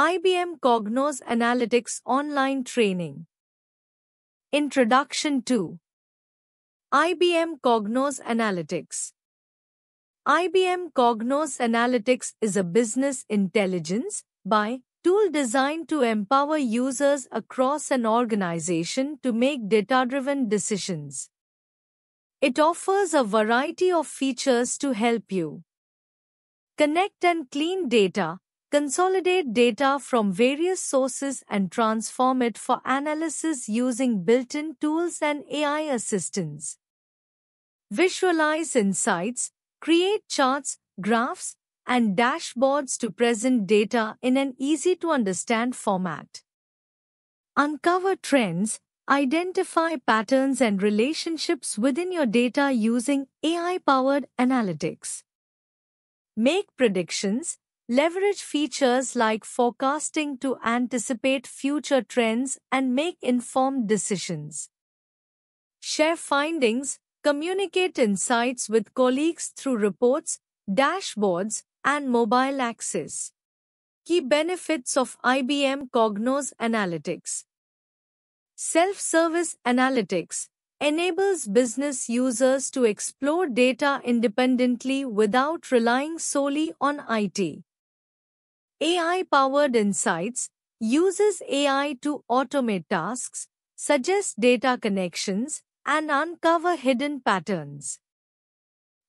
IBM Cognos Analytics Online Training. Introduction to IBM Cognos Analytics. IBM Cognos Analytics is a business intelligence by tool designed to empower users across an organization to make data-driven decisions. It offers a variety of features to help you connect and clean data Consolidate data from various sources and transform it for analysis using built-in tools and AI assistance. Visualize insights, create charts, graphs, and dashboards to present data in an easy-to-understand format. Uncover trends, identify patterns and relationships within your data using AI-powered analytics. Make predictions, Leverage features like forecasting to anticipate future trends and make informed decisions. Share findings, communicate insights with colleagues through reports, dashboards, and mobile access. Key benefits of IBM Cognos Analytics Self-service analytics enables business users to explore data independently without relying solely on IT. AI-powered insights uses AI to automate tasks, suggest data connections, and uncover hidden patterns.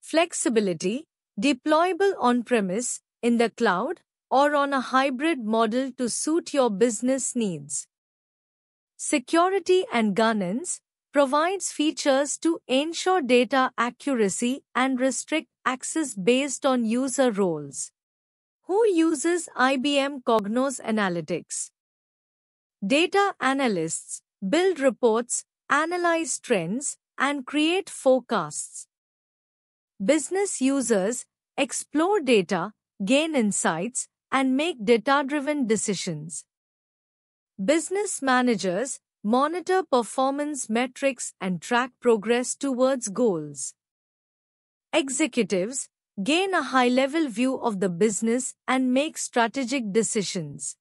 Flexibility, deployable on-premise, in the cloud, or on a hybrid model to suit your business needs. Security and governance provides features to ensure data accuracy and restrict access based on user roles who uses IBM Cognos Analytics. Data analysts build reports, analyze trends, and create forecasts. Business users explore data, gain insights, and make data-driven decisions. Business managers monitor performance metrics and track progress towards goals. Executives gain a high-level view of the business and make strategic decisions.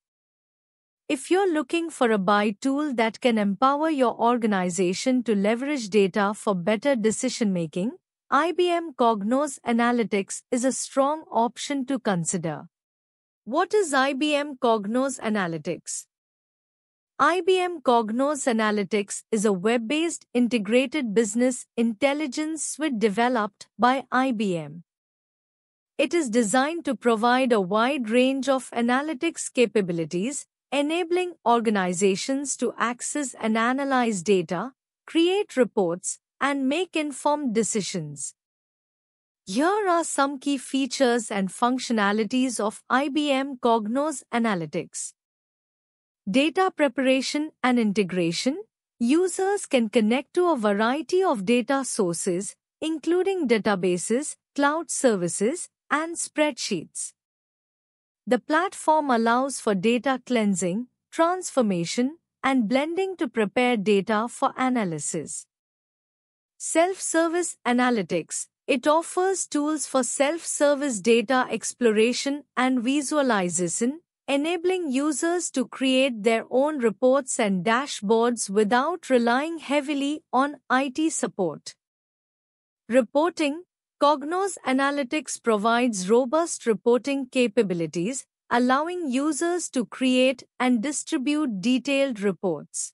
If you're looking for a buy tool that can empower your organization to leverage data for better decision-making, IBM Cognos Analytics is a strong option to consider. What is IBM Cognos Analytics? IBM Cognos Analytics is a web-based integrated business intelligence suite developed by IBM. It is designed to provide a wide range of analytics capabilities, enabling organizations to access and analyze data, create reports, and make informed decisions. Here are some key features and functionalities of IBM Cognos Analytics. Data preparation and integration. Users can connect to a variety of data sources, including databases, cloud services, and spreadsheets. The platform allows for data cleansing, transformation, and blending to prepare data for analysis. Self-service analytics. It offers tools for self-service data exploration and visualization, enabling users to create their own reports and dashboards without relying heavily on IT support. Reporting Cognos Analytics provides robust reporting capabilities, allowing users to create and distribute detailed reports.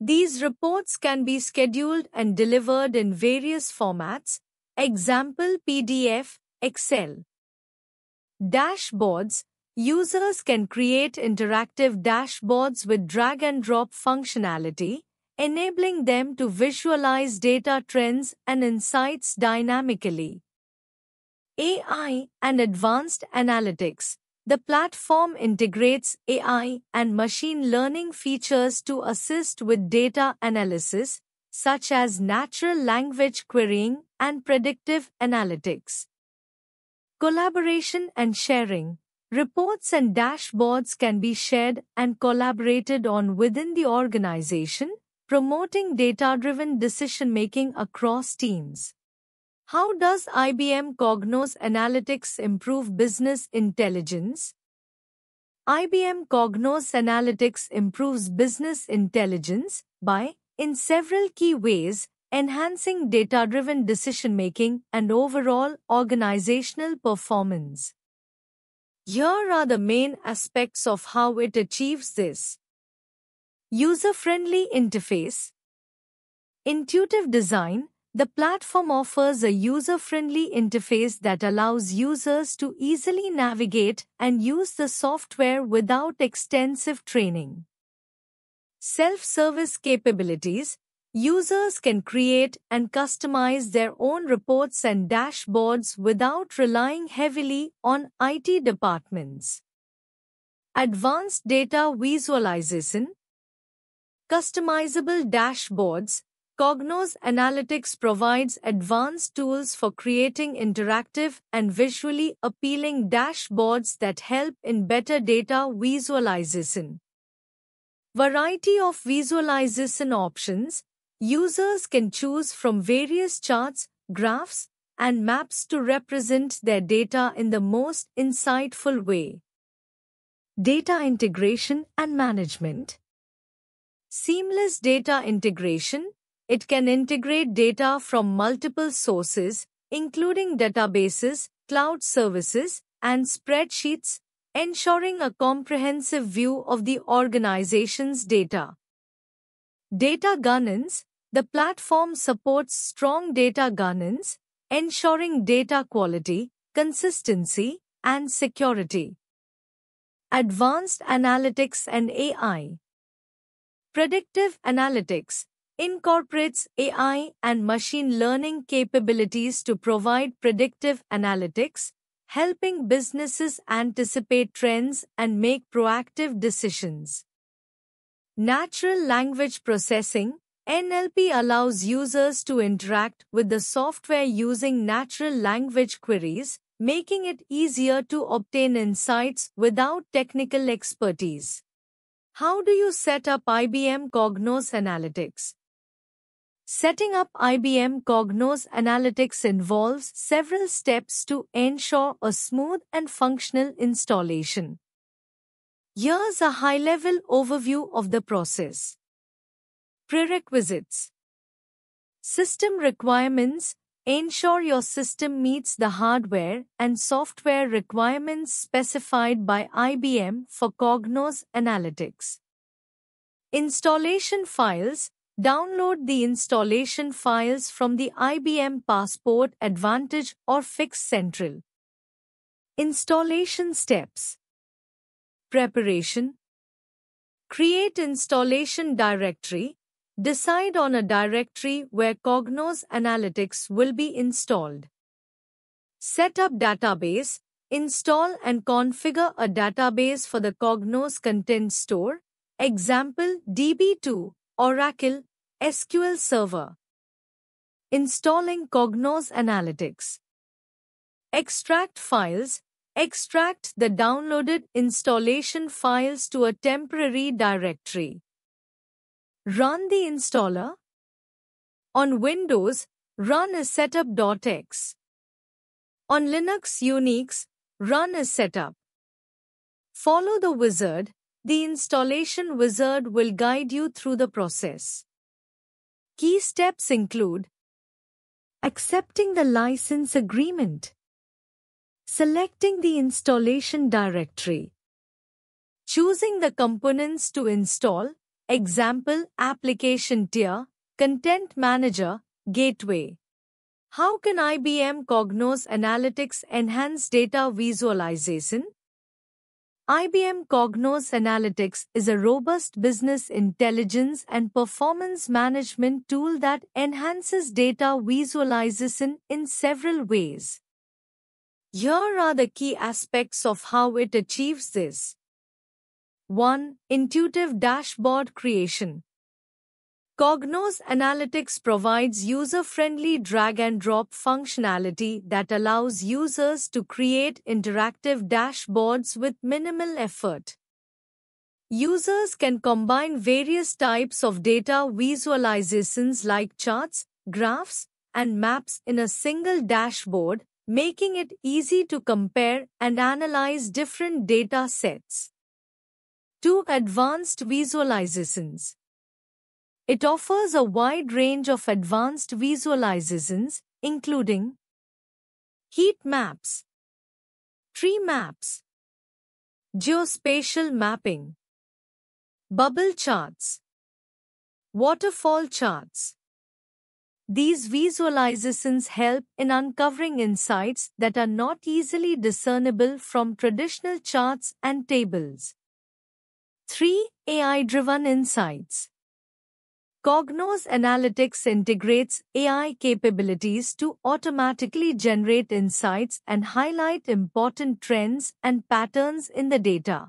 These reports can be scheduled and delivered in various formats, example PDF, Excel. Dashboards Users can create interactive dashboards with drag and drop functionality, enabling them to visualize data trends and insights dynamically. AI and Advanced Analytics The platform integrates AI and machine learning features to assist with data analysis, such as natural language querying and predictive analytics. Collaboration and sharing. Reports and dashboards can be shared and collaborated on within the organization, Promoting data-driven decision-making across teams. How does IBM Cognos Analytics improve business intelligence? IBM Cognos Analytics improves business intelligence by, in several key ways, enhancing data-driven decision-making and overall organizational performance. Here are the main aspects of how it achieves this. User-friendly interface Intuitive design the platform offers a user-friendly interface that allows users to easily navigate and use the software without extensive training. Self-service capabilities Users can create and customize their own reports and dashboards without relying heavily on IT departments. Advanced data visualization Customizable dashboards, Cognos Analytics provides advanced tools for creating interactive and visually appealing dashboards that help in better data visualization. Variety of visualization options, users can choose from various charts, graphs, and maps to represent their data in the most insightful way. Data integration and management. Seamless data integration. It can integrate data from multiple sources, including databases, cloud services, and spreadsheets, ensuring a comprehensive view of the organization's data. Data governance. The platform supports strong data governance, ensuring data quality, consistency, and security. Advanced analytics and AI. Predictive analytics incorporates AI and machine learning capabilities to provide predictive analytics, helping businesses anticipate trends and make proactive decisions. Natural language processing NLP allows users to interact with the software using natural language queries, making it easier to obtain insights without technical expertise. How do you set up IBM Cognos Analytics? Setting up IBM Cognos Analytics involves several steps to ensure a smooth and functional installation. Here's a high-level overview of the process. Prerequisites System requirements Ensure your system meets the hardware and software requirements specified by IBM for Cognos Analytics. Installation files Download the installation files from the IBM Passport Advantage or Fix Central. Installation steps Preparation Create installation directory Decide on a directory where Cognos Analytics will be installed. Set up database, install and configure a database for the Cognos Content Store, example DB2, Oracle, SQL Server. Installing Cognos Analytics. Extract files. Extract the downloaded installation files to a temporary directory. Run the installer. On Windows, run a setup.x. On Linux Unix, run a setup. Follow the wizard. The installation wizard will guide you through the process. Key steps include accepting the license agreement, selecting the installation directory, choosing the components to install, Example Application Tier, Content Manager, Gateway. How can IBM Cognos Analytics enhance data visualization? IBM Cognos Analytics is a robust business intelligence and performance management tool that enhances data visualization in several ways. Here are the key aspects of how it achieves this. 1. Intuitive Dashboard Creation Cognos Analytics provides user-friendly drag-and-drop functionality that allows users to create interactive dashboards with minimal effort. Users can combine various types of data visualizations like charts, graphs, and maps in a single dashboard, making it easy to compare and analyze different data sets. Two advanced visualizations. It offers a wide range of advanced visualizations, including heat maps, tree maps, geospatial mapping, bubble charts, waterfall charts. These visualizations help in uncovering insights that are not easily discernible from traditional charts and tables. 3. AI-driven insights. Cognos Analytics integrates AI capabilities to automatically generate insights and highlight important trends and patterns in the data.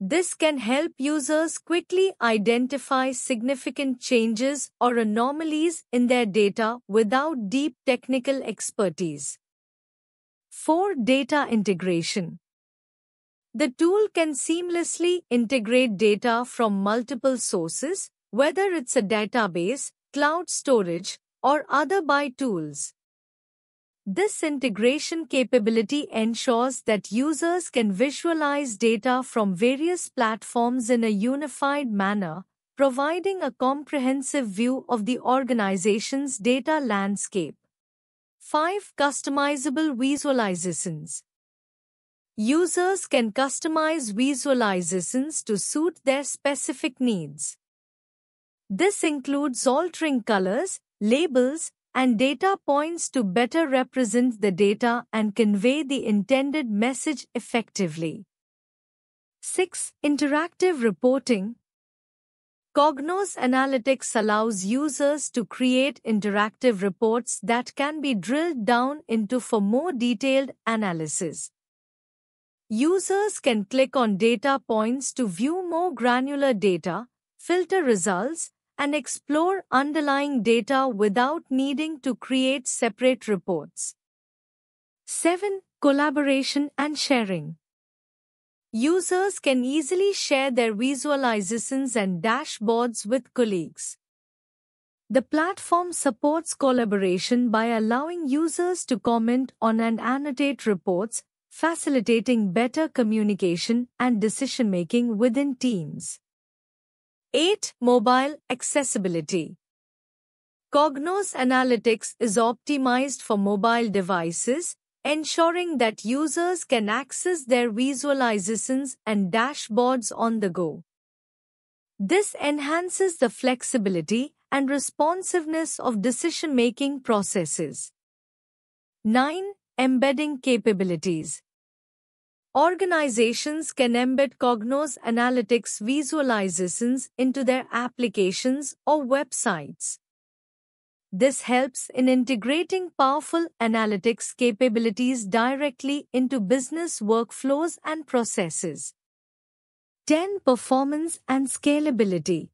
This can help users quickly identify significant changes or anomalies in their data without deep technical expertise. 4. Data integration. The tool can seamlessly integrate data from multiple sources, whether it's a database, cloud storage, or other BI tools. This integration capability ensures that users can visualize data from various platforms in a unified manner, providing a comprehensive view of the organization's data landscape. 5. Customizable visualizations. Users can customize visualizations to suit their specific needs. This includes altering colors, labels, and data points to better represent the data and convey the intended message effectively. 6. Interactive Reporting Cognos Analytics allows users to create interactive reports that can be drilled down into for more detailed analysis. Users can click on data points to view more granular data, filter results, and explore underlying data without needing to create separate reports. 7. Collaboration and sharing. Users can easily share their visualizations and dashboards with colleagues. The platform supports collaboration by allowing users to comment on and annotate reports, facilitating better communication and decision-making within teams. 8. Mobile Accessibility Cognos Analytics is optimized for mobile devices, ensuring that users can access their visualizations and dashboards on the go. This enhances the flexibility and responsiveness of decision-making processes. 9. Embedding Capabilities Organizations can embed Cognos Analytics visualizations into their applications or websites. This helps in integrating powerful analytics capabilities directly into business workflows and processes. 10. Performance and Scalability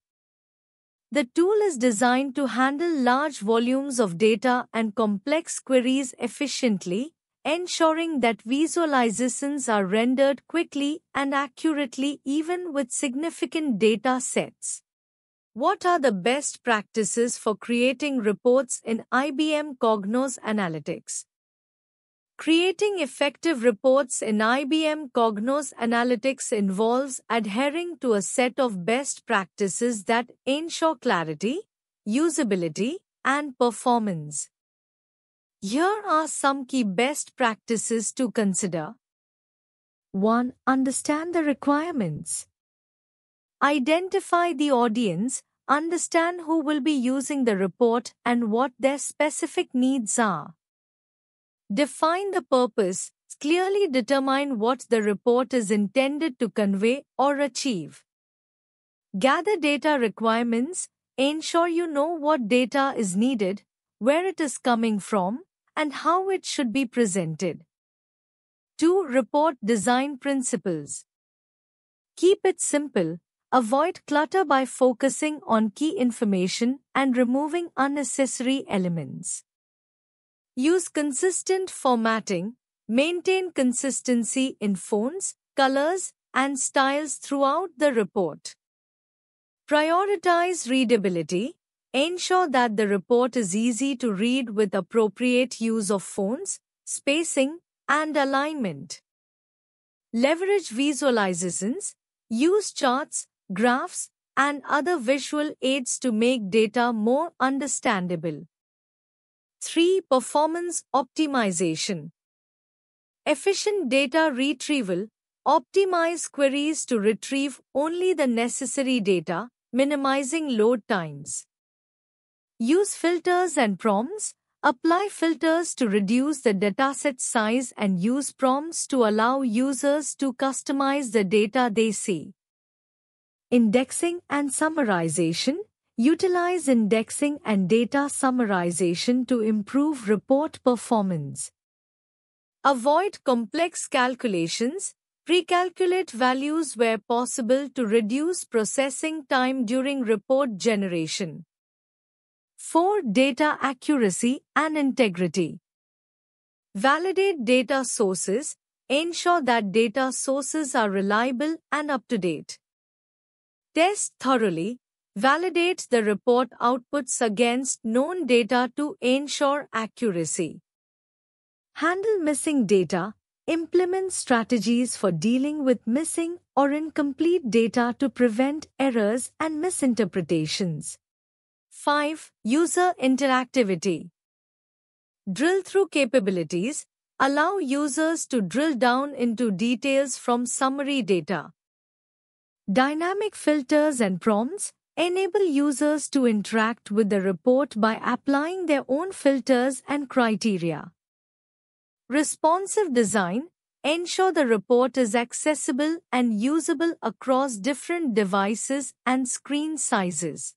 The tool is designed to handle large volumes of data and complex queries efficiently, ensuring that visualizations are rendered quickly and accurately even with significant data sets. What are the best practices for creating reports in IBM Cognos Analytics? Creating effective reports in IBM Cognos Analytics involves adhering to a set of best practices that ensure clarity, usability, and performance. Here are some key best practices to consider. 1. Understand the requirements. Identify the audience, understand who will be using the report and what their specific needs are. Define the purpose, clearly determine what the report is intended to convey or achieve. Gather data requirements, ensure you know what data is needed, where it is coming from, and how it should be presented. 2. Report design principles. Keep it simple, avoid clutter by focusing on key information and removing unnecessary elements. Use consistent formatting, maintain consistency in fonts, colors, and styles throughout the report. Prioritize readability, Ensure that the report is easy to read with appropriate use of fonts, spacing, and alignment. Leverage visualizations, use charts, graphs, and other visual aids to make data more understandable. 3. Performance Optimization Efficient data retrieval, optimize queries to retrieve only the necessary data, minimizing load times. Use filters and prompts. Apply filters to reduce the dataset size and use prompts to allow users to customize the data they see. Indexing and summarization. Utilize indexing and data summarization to improve report performance. Avoid complex calculations. Pre-calculate values where possible to reduce processing time during report generation. 4. Data accuracy and integrity. Validate data sources, ensure that data sources are reliable and up to date. Test thoroughly, validate the report outputs against known data to ensure accuracy. Handle missing data, implement strategies for dealing with missing or incomplete data to prevent errors and misinterpretations. 5. User interactivity. Drill through capabilities allow users to drill down into details from summary data. Dynamic filters and prompts enable users to interact with the report by applying their own filters and criteria. Responsive design ensure the report is accessible and usable across different devices and screen sizes.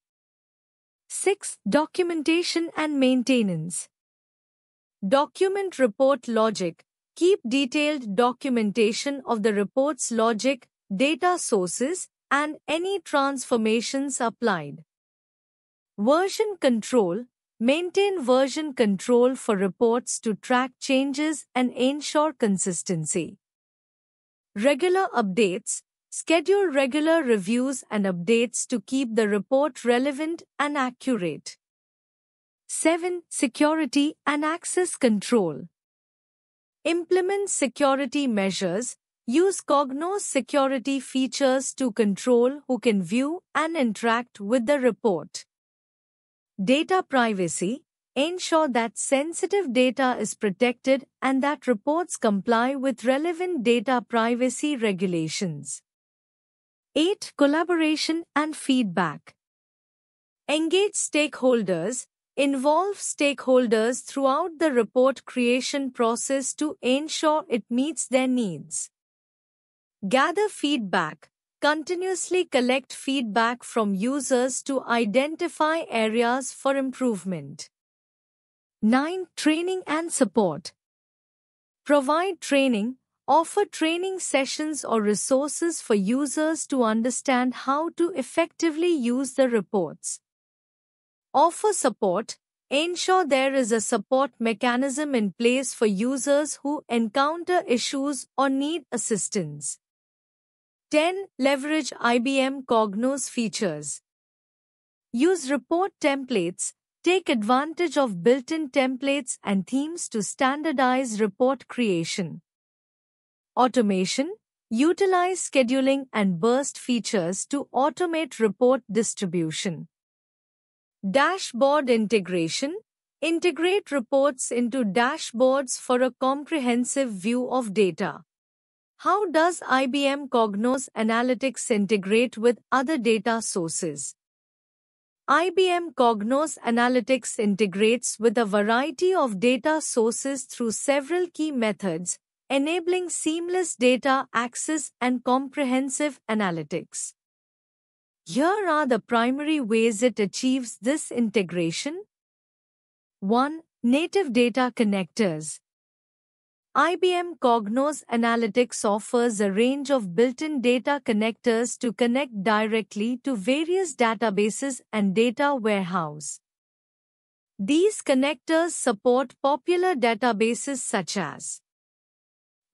6. Documentation and maintenance. Document report logic. Keep detailed documentation of the report's logic, data sources, and any transformations applied. Version control. Maintain version control for reports to track changes and ensure consistency. Regular updates. Schedule regular reviews and updates to keep the report relevant and accurate. 7. Security and access control. Implement security measures. Use Cognos security features to control who can view and interact with the report. Data privacy. Ensure that sensitive data is protected and that reports comply with relevant data privacy regulations. 8. Collaboration and feedback. Engage stakeholders. Involve stakeholders throughout the report creation process to ensure it meets their needs. Gather feedback. Continuously collect feedback from users to identify areas for improvement. 9. Training and support. Provide training, offer training sessions or resources for users to understand how to effectively use the reports. Offer support. Ensure there is a support mechanism in place for users who encounter issues or need assistance. 10. Leverage IBM Cognos features. Use report templates. Take advantage of built-in templates and themes to standardize report creation. Automation Utilize scheduling and burst features to automate report distribution. Dashboard integration Integrate reports into dashboards for a comprehensive view of data. How does IBM Cognos Analytics integrate with other data sources? IBM Cognos Analytics integrates with a variety of data sources through several key methods, enabling seamless data access and comprehensive analytics. Here are the primary ways it achieves this integration. 1. Native data connectors. IBM Cognos Analytics offers a range of built-in data connectors to connect directly to various databases and data warehouse. These connectors support popular databases such as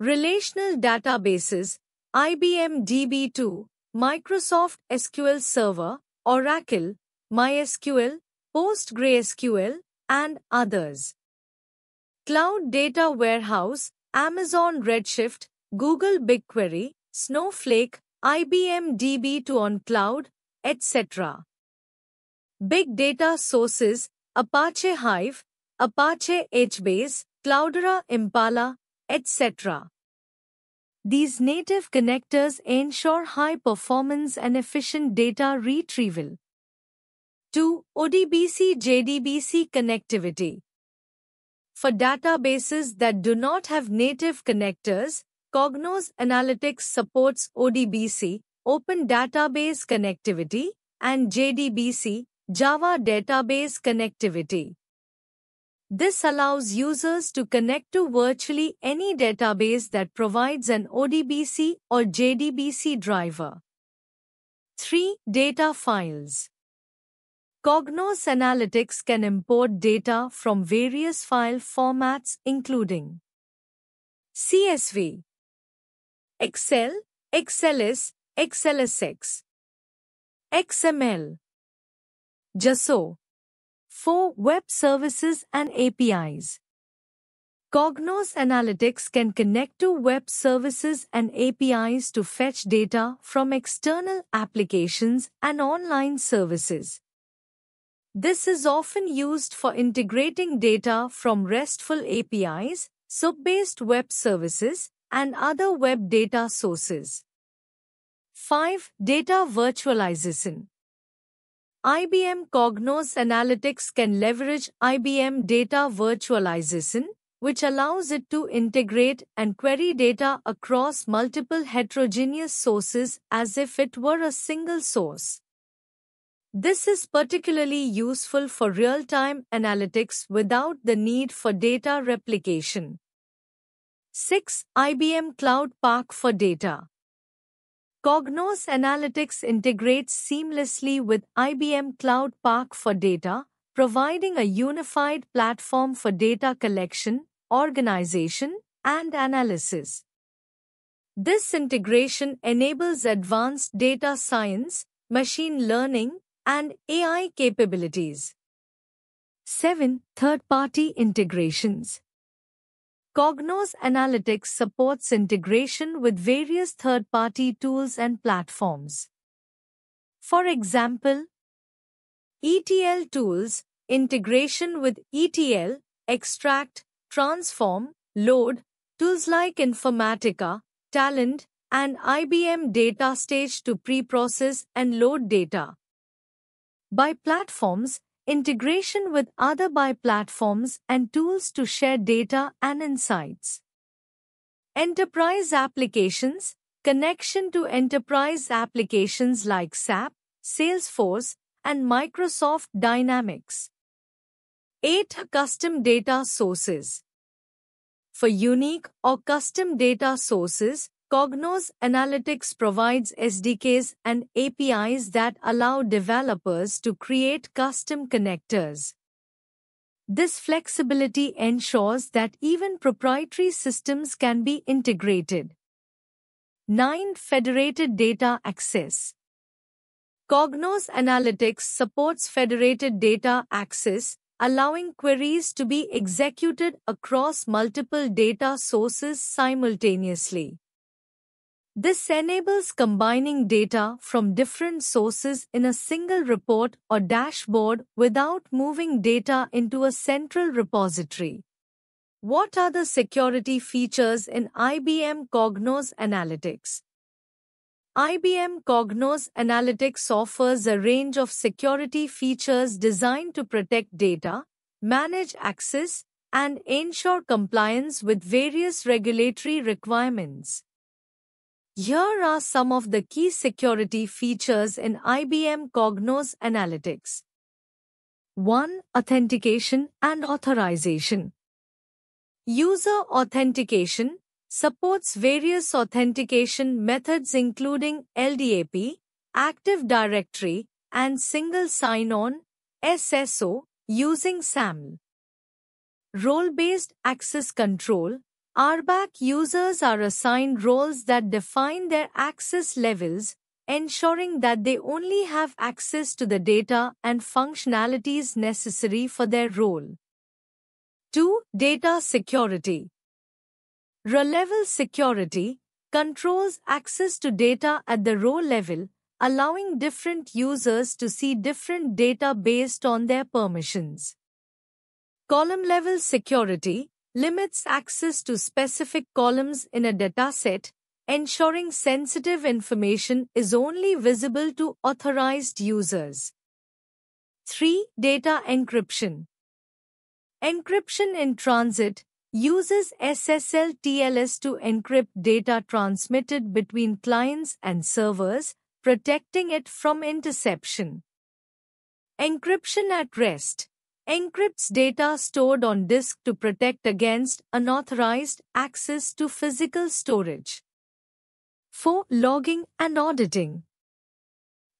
Relational databases, IBM DB2, Microsoft SQL Server, Oracle, MySQL, PostgreSQL, and others. Cloud Data Warehouse, Amazon Redshift, Google BigQuery, Snowflake, IBM DB2 on cloud, etc. Big data sources, Apache Hive, Apache HBase, Cloudera Impala, etc. These native connectors ensure high performance and efficient data retrieval. 2. ODBC JDBC connectivity. For databases that do not have native connectors, Cognos Analytics supports ODBC, Open Database Connectivity, and JDBC, Java Database Connectivity. This allows users to connect to virtually any database that provides an ODBC or JDBC driver. 3. Data files. Cognos Analytics can import data from various file formats including CSV, Excel, XLS, XLSX, XML, JSO, 4. Web Services and APIs Cognos Analytics can connect to web services and APIs to fetch data from external applications and online services. This is often used for integrating data from RESTful APIs, SOAP-based web services, and other web data sources. 5. Data virtualization IBM Cognos Analytics can leverage IBM Data Virtualization, which allows it to integrate and query data across multiple heterogeneous sources as if it were a single source. This is particularly useful for real-time analytics without the need for data replication. 6. IBM Cloud Park for Data Cognos Analytics integrates seamlessly with IBM Cloud Park for data, providing a unified platform for data collection, organization, and analysis. This integration enables advanced data science, machine learning, and AI capabilities. 7. Third-party integrations Cognos Analytics supports integration with various third-party tools and platforms. For example, ETL tools, integration with ETL, extract, transform, load, tools like Informatica, Talent, and IBM Data Stage to pre-process and load data. By platforms, integration with other BI platforms and tools to share data and insights. Enterprise applications, connection to enterprise applications like SAP, Salesforce, and Microsoft Dynamics. 8. Custom data sources. For unique or custom data sources, Cognos Analytics provides SDKs and APIs that allow developers to create custom connectors. This flexibility ensures that even proprietary systems can be integrated. 9. Federated Data Access Cognos Analytics supports federated data access, allowing queries to be executed across multiple data sources simultaneously. This enables combining data from different sources in a single report or dashboard without moving data into a central repository. What are the security features in IBM Cognos Analytics? IBM Cognos Analytics offers a range of security features designed to protect data, manage access, and ensure compliance with various regulatory requirements. Here are some of the key security features in IBM Cognos Analytics. 1. Authentication and Authorization User authentication supports various authentication methods including LDAP, Active Directory, and Single Sign-On, SSO, using SAML. Role-based access control RBAC users are assigned roles that define their access levels, ensuring that they only have access to the data and functionalities necessary for their role. 2. Data security. Row-level security controls access to data at the row level, allowing different users to see different data based on their permissions. Column-level security limits access to specific columns in a dataset, ensuring sensitive information is only visible to authorized users. 3. Data encryption. Encryption in transit uses SSL TLS to encrypt data transmitted between clients and servers, protecting it from interception. Encryption at rest encrypts data stored on disk to protect against unauthorized access to physical storage. 4. Logging and auditing.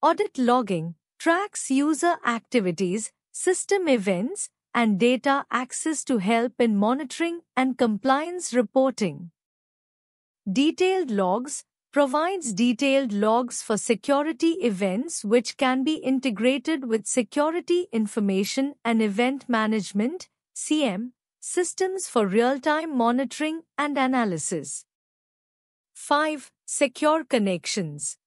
Audit logging tracks user activities, system events, and data access to help in monitoring and compliance reporting. Detailed logs provides detailed logs for security events which can be integrated with security information and event management CM, systems for real-time monitoring and analysis. 5. Secure Connections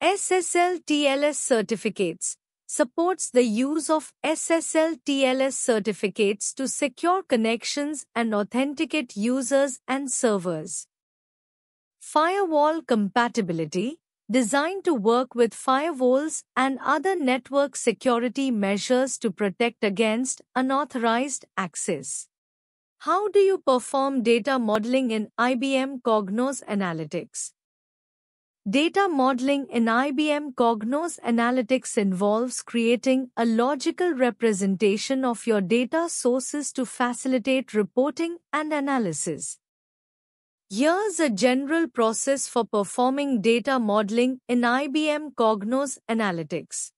SSL TLS certificates supports the use of SSL TLS certificates to secure connections and authenticate users and servers. Firewall compatibility, designed to work with firewalls and other network security measures to protect against unauthorized access. How do you perform data modeling in IBM Cognos Analytics? Data modeling in IBM Cognos Analytics involves creating a logical representation of your data sources to facilitate reporting and analysis. Here's a general process for performing data modeling in IBM Cognos Analytics.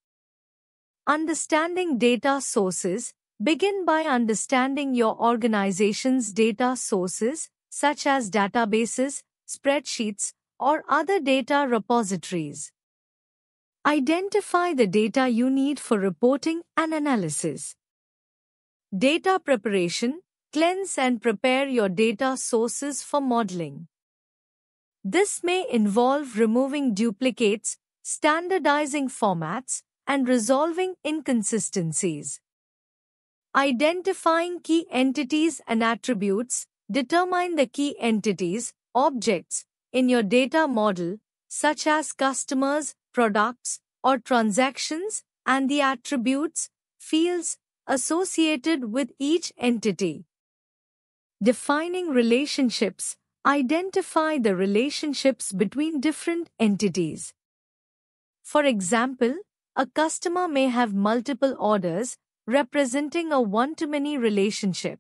Understanding data sources. Begin by understanding your organization's data sources, such as databases, spreadsheets, or other data repositories. Identify the data you need for reporting and analysis. Data preparation Cleanse and prepare your data sources for modeling. This may involve removing duplicates, standardizing formats, and resolving inconsistencies. Identifying key entities and attributes, determine the key entities, objects, in your data model, such as customers, products, or transactions, and the attributes, fields, associated with each entity. Defining relationships, identify the relationships between different entities. For example, a customer may have multiple orders, representing a one-to-many relationship.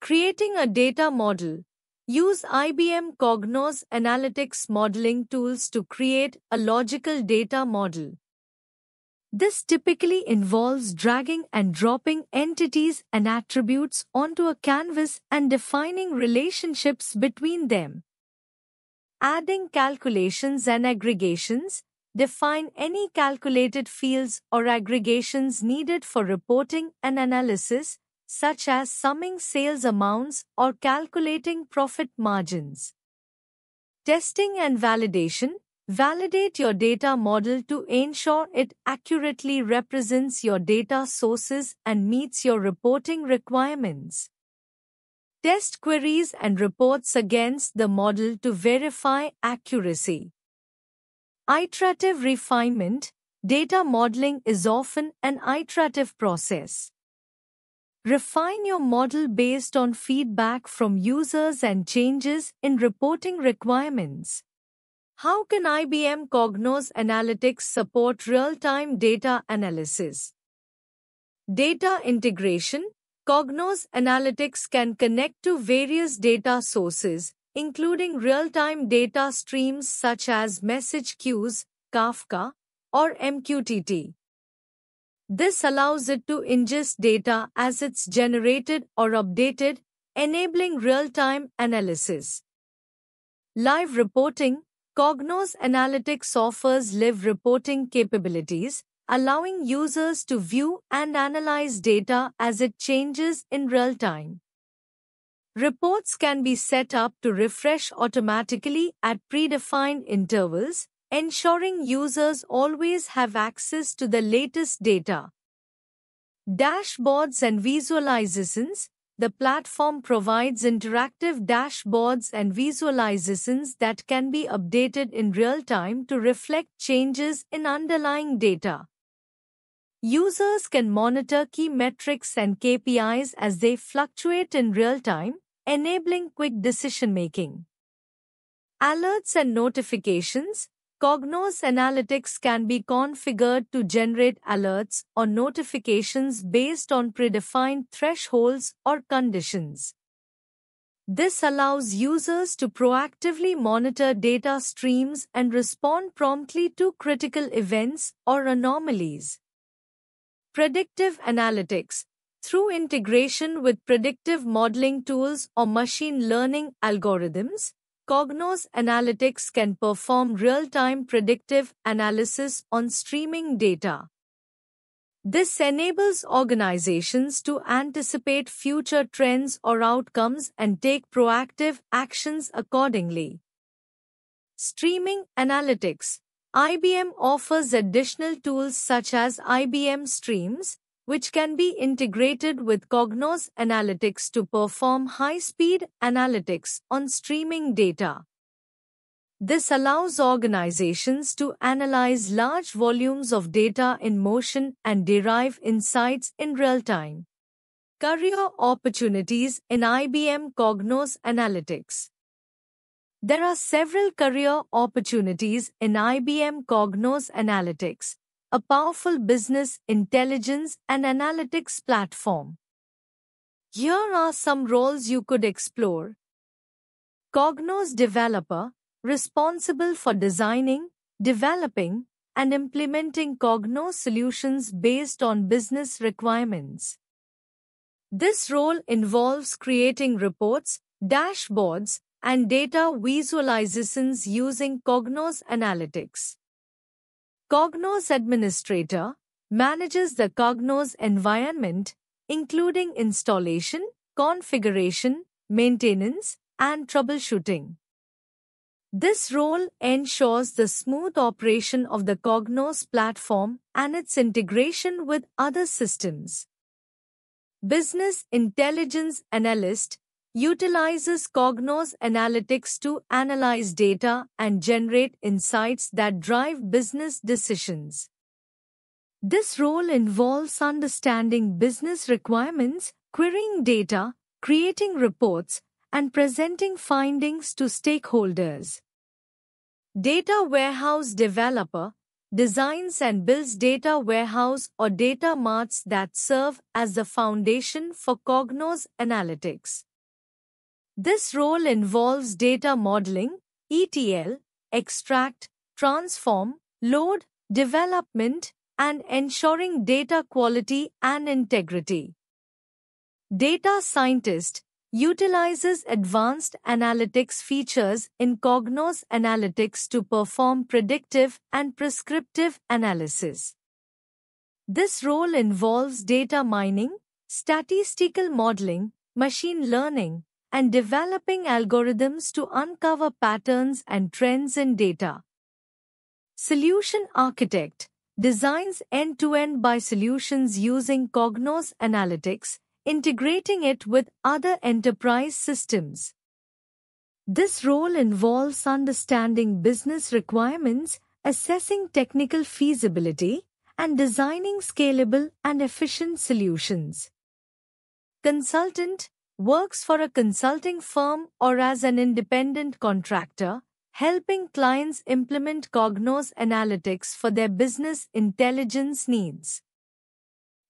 Creating a data model. Use IBM Cognos Analytics modeling tools to create a logical data model. This typically involves dragging and dropping entities and attributes onto a canvas and defining relationships between them. Adding calculations and aggregations, define any calculated fields or aggregations needed for reporting and analysis, such as summing sales amounts or calculating profit margins. Testing and validation Validate your data model to ensure it accurately represents your data sources and meets your reporting requirements. Test queries and reports against the model to verify accuracy. Iterative refinement, data modeling is often an iterative process. Refine your model based on feedback from users and changes in reporting requirements. How can IBM Cognos Analytics support real-time data analysis? Data integration Cognos Analytics can connect to various data sources, including real-time data streams such as message queues, Kafka, or MQTT. This allows it to ingest data as it's generated or updated, enabling real-time analysis. Live reporting Cognos Analytics offers live reporting capabilities, allowing users to view and analyze data as it changes in real time. Reports can be set up to refresh automatically at predefined intervals, ensuring users always have access to the latest data. Dashboards and visualizations the platform provides interactive dashboards and visualizations that can be updated in real time to reflect changes in underlying data. Users can monitor key metrics and KPIs as they fluctuate in real time, enabling quick decision making. Alerts and notifications, Cognos Analytics can be configured to generate alerts or notifications based on predefined thresholds or conditions. This allows users to proactively monitor data streams and respond promptly to critical events or anomalies. Predictive Analytics Through integration with predictive modeling tools or machine learning algorithms, Cognos Analytics can perform real-time predictive analysis on streaming data. This enables organizations to anticipate future trends or outcomes and take proactive actions accordingly. Streaming Analytics IBM offers additional tools such as IBM Streams, which can be integrated with Cognos Analytics to perform high-speed analytics on streaming data. This allows organizations to analyze large volumes of data in motion and derive insights in real time. Career opportunities in IBM Cognos Analytics. There are several career opportunities in IBM Cognos Analytics, a powerful business intelligence and analytics platform. Here are some roles you could explore. Cognos developer, responsible for designing, developing, and implementing Cognos solutions based on business requirements. This role involves creating reports, dashboards, and data visualizations using Cognos Analytics. Cognos Administrator manages the Cognos environment, including installation, configuration, maintenance, and troubleshooting. This role ensures the smooth operation of the Cognos platform and its integration with other systems. Business Intelligence Analyst utilizes Cognos analytics to analyze data and generate insights that drive business decisions. This role involves understanding business requirements, querying data, creating reports, and presenting findings to stakeholders. Data warehouse developer designs and builds data warehouse or data marts that serve as the foundation for Cognos analytics. This role involves data modeling, ETL, extract, transform, load, development, and ensuring data quality and integrity. Data Scientist utilizes advanced analytics features in Cognos Analytics to perform predictive and prescriptive analysis. This role involves data mining, statistical modeling, machine learning, and developing algorithms to uncover patterns and trends in data. Solution Architect designs end-to-end by solutions using Cognos Analytics, integrating it with other enterprise systems. This role involves understanding business requirements, assessing technical feasibility, and designing scalable and efficient solutions. Consultant works for a consulting firm or as an independent contractor, helping clients implement Cognos analytics for their business intelligence needs.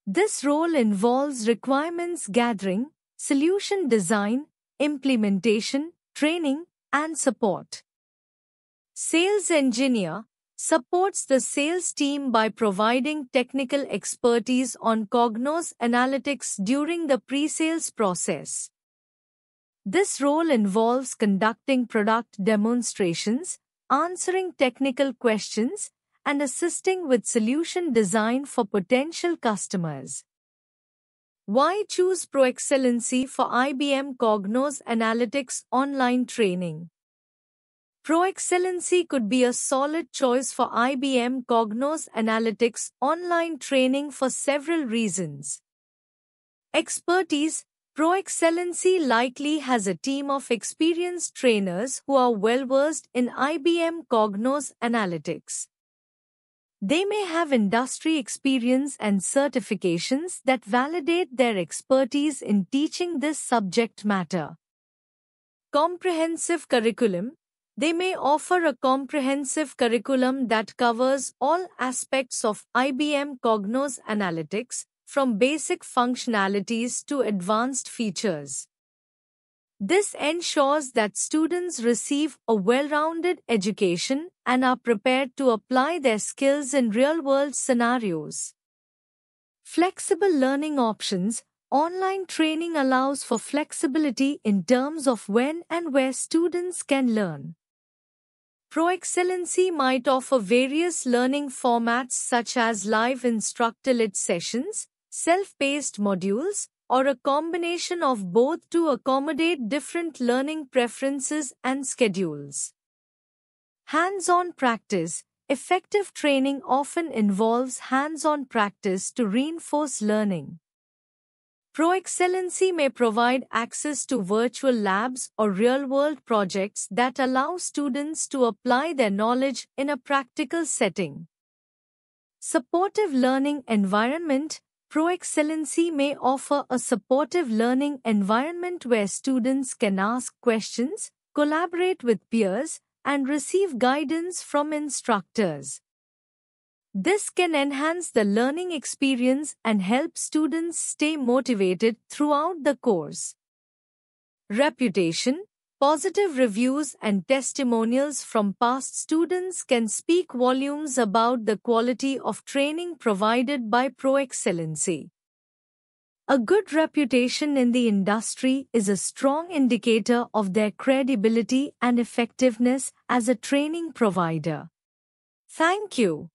This role involves requirements gathering, solution design, implementation, training, and support. Sales engineer supports the sales team by providing technical expertise on Cognos analytics during the pre-sales process. This role involves conducting product demonstrations, answering technical questions, and assisting with solution design for potential customers. Why choose ProExcellency for IBM Cognos Analytics Online Training? Pro Excellency could be a solid choice for IBM Cognos Analytics online training for several reasons. Expertise Pro Excellency likely has a team of experienced trainers who are well versed in IBM Cognos Analytics. They may have industry experience and certifications that validate their expertise in teaching this subject matter. Comprehensive curriculum they may offer a comprehensive curriculum that covers all aspects of IBM Cognos analytics, from basic functionalities to advanced features. This ensures that students receive a well-rounded education and are prepared to apply their skills in real-world scenarios. Flexible learning options Online training allows for flexibility in terms of when and where students can learn. Pro Excellency might offer various learning formats such as live instructor-led sessions, self-paced modules, or a combination of both to accommodate different learning preferences and schedules. Hands-on practice Effective training often involves hands-on practice to reinforce learning, Pro Excellency may provide access to virtual labs or real-world projects that allow students to apply their knowledge in a practical setting. Supportive Learning Environment Pro Excellency may offer a supportive learning environment where students can ask questions, collaborate with peers, and receive guidance from instructors. This can enhance the learning experience and help students stay motivated throughout the course. Reputation Positive reviews and testimonials from past students can speak volumes about the quality of training provided by Pro Excellency. A good reputation in the industry is a strong indicator of their credibility and effectiveness as a training provider. Thank you.